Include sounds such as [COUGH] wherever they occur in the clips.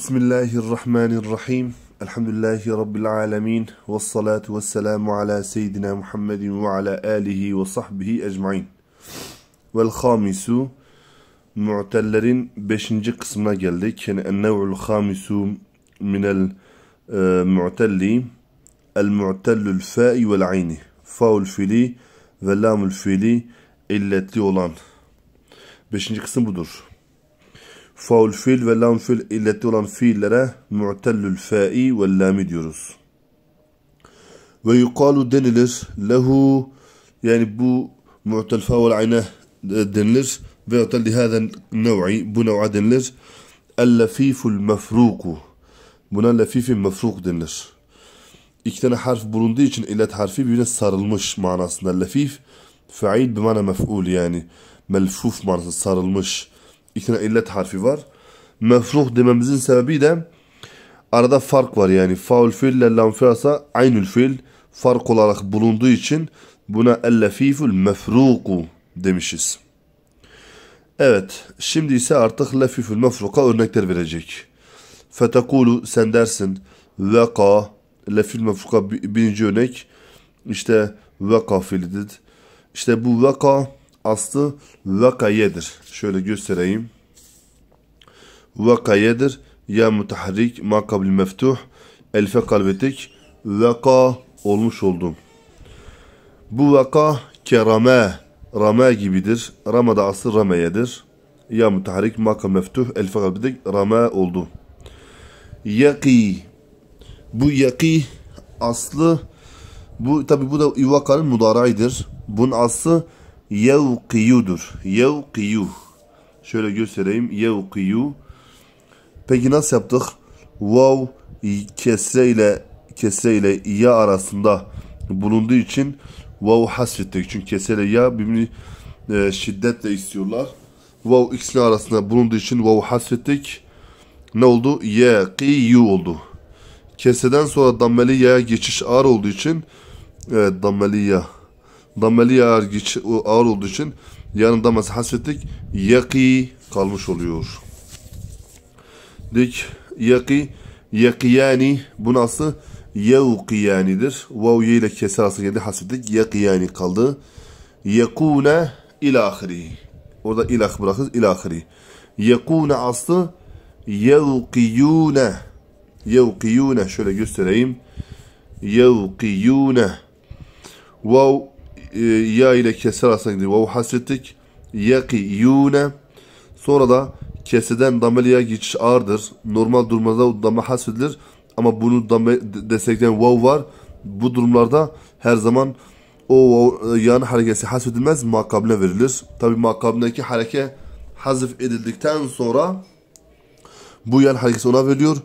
بسم الله الرحمن الرحيم الحمد لله رب العالمين والصلاة والسلام على سيدنا محمد وعلى آله وصحبه أجمعين والخامس معتلر بشنج قسمنا جلدك النوع الخامس من المعتل المعتل الفاء والعين فاء الفيلي ولام الفيلي إلا تيولان بشنج قسم بدر faul fiil ve lam fiil illeti olan fiillere mu'tellül fa'i ve lami diyoruz. Ve yukalu denilir lehu yani bu mu'tel faul ayne denilir ve yu'tel lihâzen nev'i bu nev'a denilir. Ellefiful mefruku buna lefifin mefruk denilir. İki tane harf bulunduğu için illet harfi birbirine sarılmış manasında lefif fail bir mef'ul yani melfuf manasında sarılmış İki tane illet harfi var. Mefruh dememizin sebebi de arada fark var yani. Faul fiil ile lam fiilsa aynül fiil fark olarak bulunduğu için buna ellefifül mefruku demişiz. Evet, şimdi ise artık lefifül mefruka örnekler verecek. Fetekulu sen dersin veka lefil mefruka birinci örnek işte veka fiilidir. İşte bu veka aslı vakayedir. Şöyle göstereyim. Vakayedir. Ya mutahrik ma kabil meftuh. Elfe kalbetik. Vaka olmuş oldum. Bu vaka kerame. Rame gibidir. Rama da aslı rameyedir. Ya mutahrik ma kabil meftuh. Elfe kalbetik. Rame oldu. Yaki. Bu yaki aslı bu tabi bu da vakanın mudaraydır. Bunun aslı yevkiyudur. Yevkiyu. Şöyle göstereyim. Yevkiyu. Peki nasıl yaptık? Vav kesre ile kesre ile ya arasında bulunduğu için vav hasfettik. Çünkü kesre ile ya birbirini e, şiddetle istiyorlar. Vav ikisinin arasında bulunduğu için vav hasfettik. Ne oldu? Yekiyu oldu. Keseden sonra dammeli ya'ya geçiş ağır olduğu için evet, dammeli ya Dameli ağır, ağır olduğu için yanında damması hasrettik. Yaki kalmış oluyor. Dik yaki yakiyani bu nasıl? Yevkiyanidir. Vav ye ile keser asıl geldi. Hasrettik yakiyani kaldı. Yekune ilahiri. Orada ilah bırakırız. İlahiri. Yekune aslı yevkiyune. Yevkiyune. Şöyle göstereyim. Yevkiyune. Vav e, ya ile kesir arasına gidiyor. Vavu hasrettik. Yakiyune. Sonra da keseden dameliye geçiş ağırdır. Normal durumlarda dame hasredilir. Ama bunu dame, destekleyen vav var. Bu durumlarda her zaman o e, yan harekesi hasfedilmez makabine verilir. Tabi makabindeki hareke hazif edildikten sonra bu yan harekesi ona veriliyor.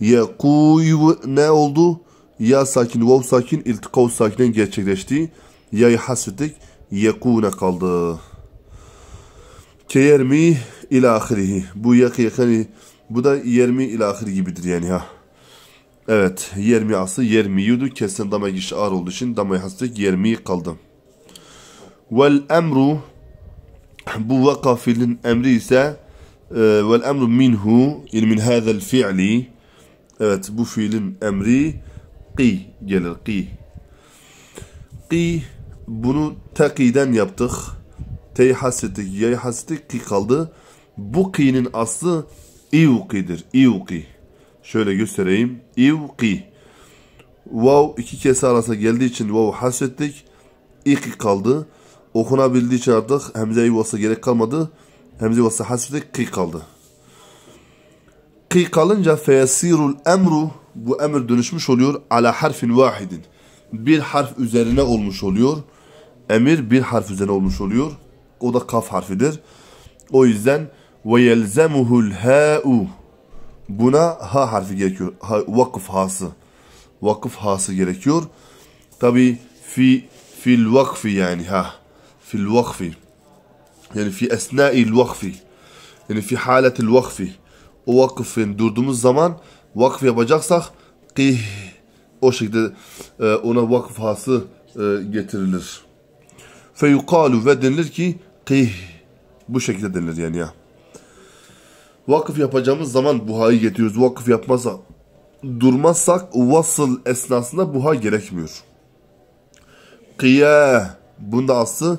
Ya kuyu ne oldu? Ya sakin, vav sakin, iltikav sakinin gerçekleştiği yay hasidik yekune kaldı. Keyermi ila ahirihi. Bu yakani bu da yermi ila ahir gibidir yani ha. Evet, yermi ası yermi yudu kesin dama giş ağır olduğu için damay hasidik yermi kaldı. Vel emru bu vaka fiilin emri ise e, vel emru minhu yani min hazel fi'li evet bu fiilin emri qi gelir qi qi bunu takiden yaptık. T'yi hasrettik, y'yi hasrettik ki kaldı. Bu ki'nin aslı ivkidir. İvki. Şöyle göstereyim. İvki. Vav iki kez arasına geldiği için vav hasrettik. İki kaldı. Okunabildiği için artık hemze yuvası gerek kalmadı. Hemze yuvası hasrettik ki kaldı. Ki kalınca feyasirul emru bu emir dönüşmüş oluyor ala harfin vahidin bir harf üzerine olmuş oluyor. Emir bir harf üzerine olmuş oluyor. O da kaf harfidir. O yüzden ve yelzemuhul ha'u. Buna ha harfi gerekiyor. Ha, vakıf hası. Vakıf hası gerekiyor. Tabi fi fil vakfi yani ha. Fil vakfi. Yani fi esna'il vakfi. Yani fi haletil vakfi. O vakıfın durduğumuz zaman vakf yapacaksak qih o şekilde e, ona vakıf e, getirilir. Feyukalu ve denilir ki kih. Bu şekilde denilir yani ya. Vakıf yapacağımız zaman buhayı getiriyoruz. Vakıf yapmazsa durmazsak vasıl esnasında buha gerekmiyor. Kıya. Bunun da aslı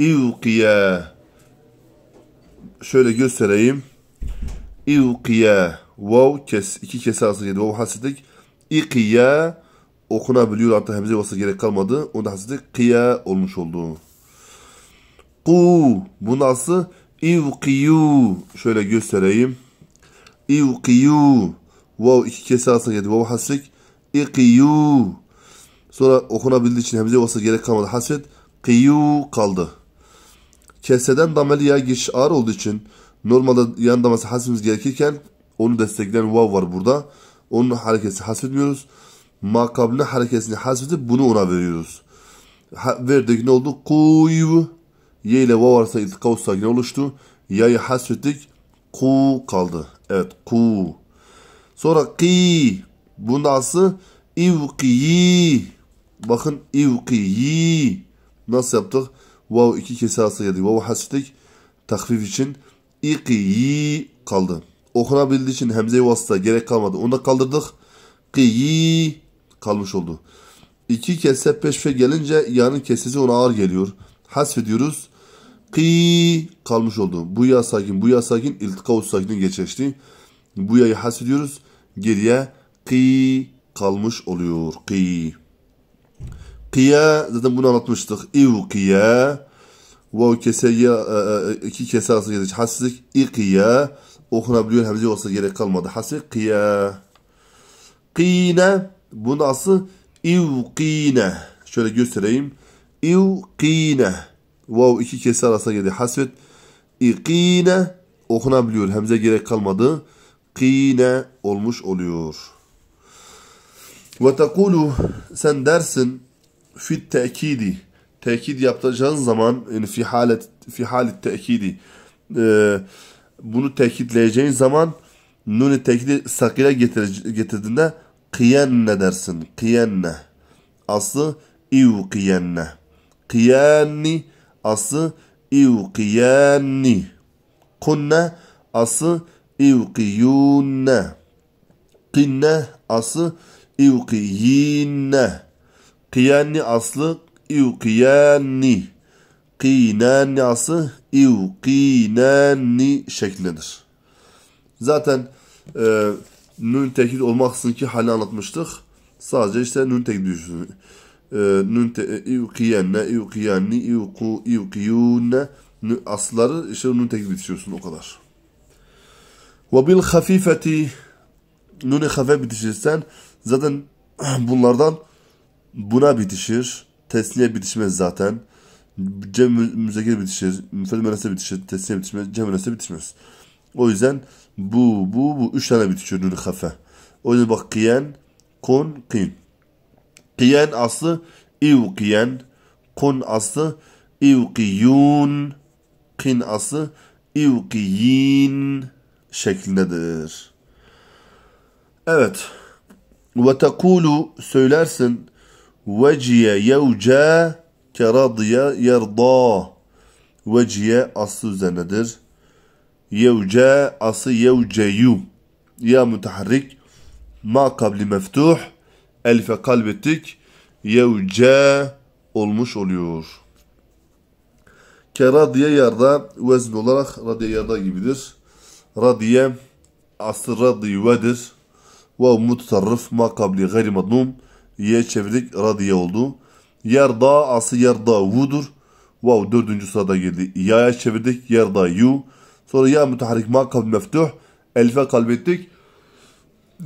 ivkiye. Şöyle göstereyim. İvkiye. Vav kes. iki kes arasında geldi. Vav hasedik. İkiye okunabiliyor. Artık hemze vası gerek kalmadı. O da hasreti kıya olmuş oldu. Ku. Bu nasıl? İvkiyu. Şöyle göstereyim. İvkiyu. Vav iki kese alsak geldi. Vav hasrik. İkiyu. Sonra okunabildiği için hemze vası gerek kalmadı. Hasret kiyu kaldı. Keseden dameli ya geçiş ağır olduğu için normalde yan daması hasfimiz gerekirken onu destekleyen vav var burada. Onun hareketi hasretmiyoruz makabına harekesini hasfedip bunu ona veriyoruz. Ha, verdik ne oldu? Kuyu. Ye ile vav arasında iltikav sakin oluştu. Ya'yı hasfettik. Ku kaldı. Evet ku. Sonra ki. Bunun aslı ivkiyi. Bakın ivkiyi. Nasıl yaptık? Vav iki kese aslı geldik. Vav hasfettik. Takfif için ikiyi kaldı. Okunabildiği için hemze-i vasıta gerek kalmadı. Onu da kaldırdık. Kiyi kalmış oldu. İki kese peş peşe gelince yanın kesesi ona ağır geliyor. Hasfediyoruz. Ki kalmış oldu. Bu ya sakin, bu ya sakin, iltika uç sakinin geçişti. Bu yayı hasfediyoruz. Geriye ki kalmış oluyor. Ki. Kiye zaten bunu anlatmıştık. İvkiye. Vav kese ya e, e, iki kese arasında geçiş. Hasfedik. İkiye. Okunabiliyor. Hemze olsa gerek kalmadı. Hasfedik. Kiye. Kine. Bunun aslı ivkine. Şöyle göstereyim. İvkine. Vav iki kese arasına geldi. Hasvet ikine okunabiliyor. Hemze gerek kalmadı. Kine olmuş oluyor. Ve tekulu sen dersin fit tekidi. Tekid yapacağın zaman yani fi halet fi halit tekidi. Ee, bunu tekitleyeceğin zaman nuni tekidi sakıya getirdiğinde Kiyenne dersin. Kiyenne. Aslı ivkiyenne. Kiyanni aslı ivkiyanni. Kunne aslı ivkiyunne. Kinne aslı ivkiyinne. Kiyanni aslı ivkiyanni. Kinanni aslı ivkinanni şeklindedir. Zaten e, nün tekil olmaksızın ki hali anlatmıştık. Sadece işte nün tekil düşünün. E, nün te, e, ivkiyenne, ivkiyenni, ivku, ivkiyunne asları işte nün tekil bitiriyorsun o kadar. Ve bil hafifeti nüne hafe bitişirsen zaten [CLEARS THROAT] bunlardan buna bitişir. Tesniye bitişmez zaten. Cem müzekir bitişir. Müfred bitişir. Tesniye bitişmez. Cem bitişmez. O yüzden bu, bu, bu. Üç tane bitiş nunu hafe. O yüzden bak kiyen, kon, kin. Kiyen aslı ivkiyen. Kon aslı ivkiyun. Kin aslı kiyin şeklindedir. Evet. Ve tekulu söylersin veciye yevce keradiye yerda. Veciye aslı üzerinedir. يوجا أصي يوجيو يا متحرك ما قبل مفتوح Elfe kalbettik. Yevce olmuş oluyor. Ke radiye yarda vezn olarak radiye yarda gibidir. Radiye aslı radivedir. Ve mutarrif ma kabli gayri madnum. Ye çevirdik radiye oldu. Yarda aslı yarda vudur. Vav dördüncü sırada geldi. Ya'ya çevirdik yarda yu. Sonra ya müteharrik makav meftuh. Elfe kalbettik.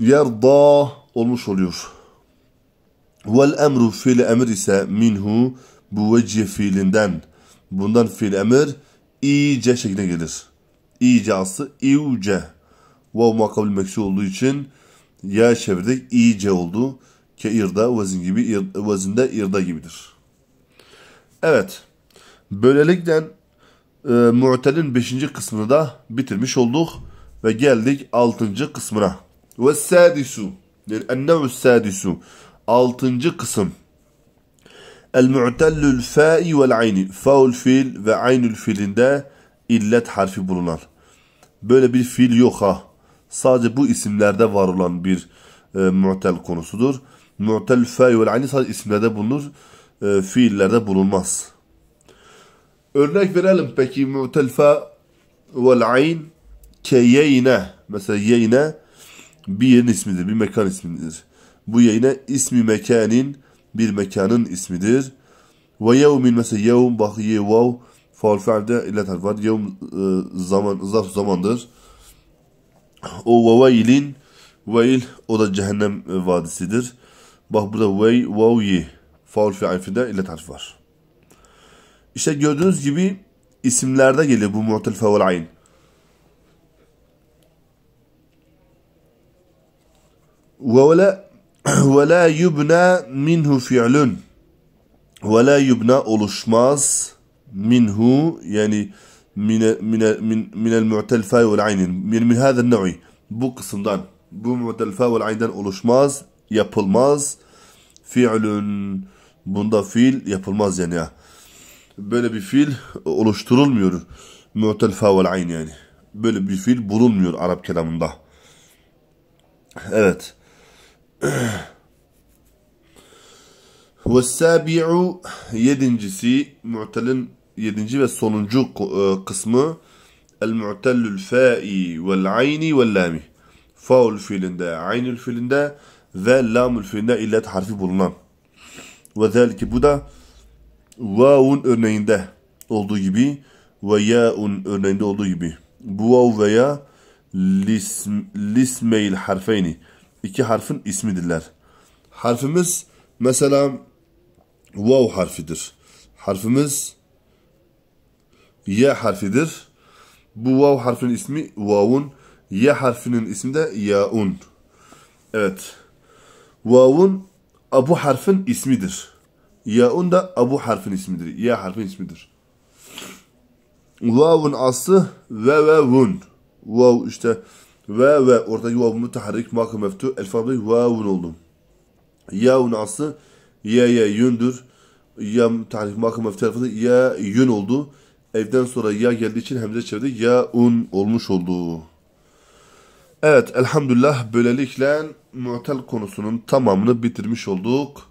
Yerda olmuş oluyor. Vel emru fiil emir ise minhu bu vecih fiilinden. Bundan fiil emir iyice şekline gelir. İyice aslı iyice. Vav makabül meksu olduğu için ya çevirdik iyice oldu. Ke irda vazin gibi ir, vazinde irda gibidir. Evet. Böylelikle e, ee, Mu'tel'in 5. kısmını da bitirmiş olduk. Ve geldik 6. kısmına. Ve sadisu. Enne'u sadisu. 6. kısım. El mu'tellül fa'i vel ayni. Faul fil ve aynül filinde illet harfi bulunan. Böyle bir fil yok ha. Sadece bu isimlerde var olan bir e, mu'tel konusudur. Mu'tel fa'i vel ayni sadece isimlerde bulunur. E, fiillerde bulunmaz. Örnek verelim peki mutelfa vel ayn ke yeyne. Mesela yeyne bir yerin ismidir, bir mekan ismidir. Bu yeyne ismi mekanın bir mekanın ismidir. Ve yevmin mesela yevm bak yevav faul fe'lde illet var. Yevm e, zaman, zarf zamandır. O ve veylin Veil o da cehennem e, vadisidir. Bak burada vey vavyi faul fi'in fide illet harfi var. İşte gördüğünüz gibi isimlerde geliyor bu mu'tel fevel ayn. وَلَا وَلَا يُبْنَى مِنْهُ فِعْلٌ وَلَا يُبْنَى oluşmaz minhu yani min min min, minel mu'tel fevel min, min hâzen nev'i bu kısımdan bu mu'tel fevel aynden oluşmaz yapılmaz fi'lün bunda fiil yapılmaz yani ya böyle bir fiil oluşturulmuyor. Mu'telfa vel ayn yani. Böyle bir fiil bulunmuyor Arap kelamında. Evet. [CLEARS THROAT] Ve sabi'u yedincisi mu'telin yedinci ve sonuncu e, kısmı el mu'tellül fa'i vel ayni vel lami. Faul fiilinde, aynül fiilinde ve lamül fiilinde illet harfi bulunan. Ve zelki bu da vaun örneğinde olduğu gibi ve yaun örneğinde olduğu gibi bu vav veya ya lism, lismeyl harfeyni iki harfin ismidirler. Harfimiz mesela vav harfidir. Harfimiz ya harfidir. Bu vav harfinin ismi vavun. Ya harfinin ismi de yaun. Evet. Vavun bu harfin ismidir. Ya'un da Abu harfin ismidir. Ya harfin ismidir. Vav'un aslı ve ve vun. Vav işte ve ve ortadaki vav müteharrik makam meftu. El fabrı vavun oldu. Ya'un aslı ya ya yündür. Ya müteharrik makam meftu. Tarafında ya yün oldu. Evden sonra ya geldiği için hemze çevirdi. Ya un olmuş oldu. Evet elhamdülillah böylelikle mu'tel konusunun tamamını bitirmiş olduk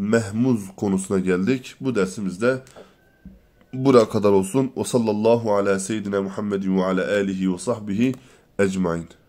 mehmuz konusuna geldik. Bu dersimizde bura kadar olsun. O sallallahu ala seyyidine Muhammedin ve ala alihi ve sahbihi ecmain.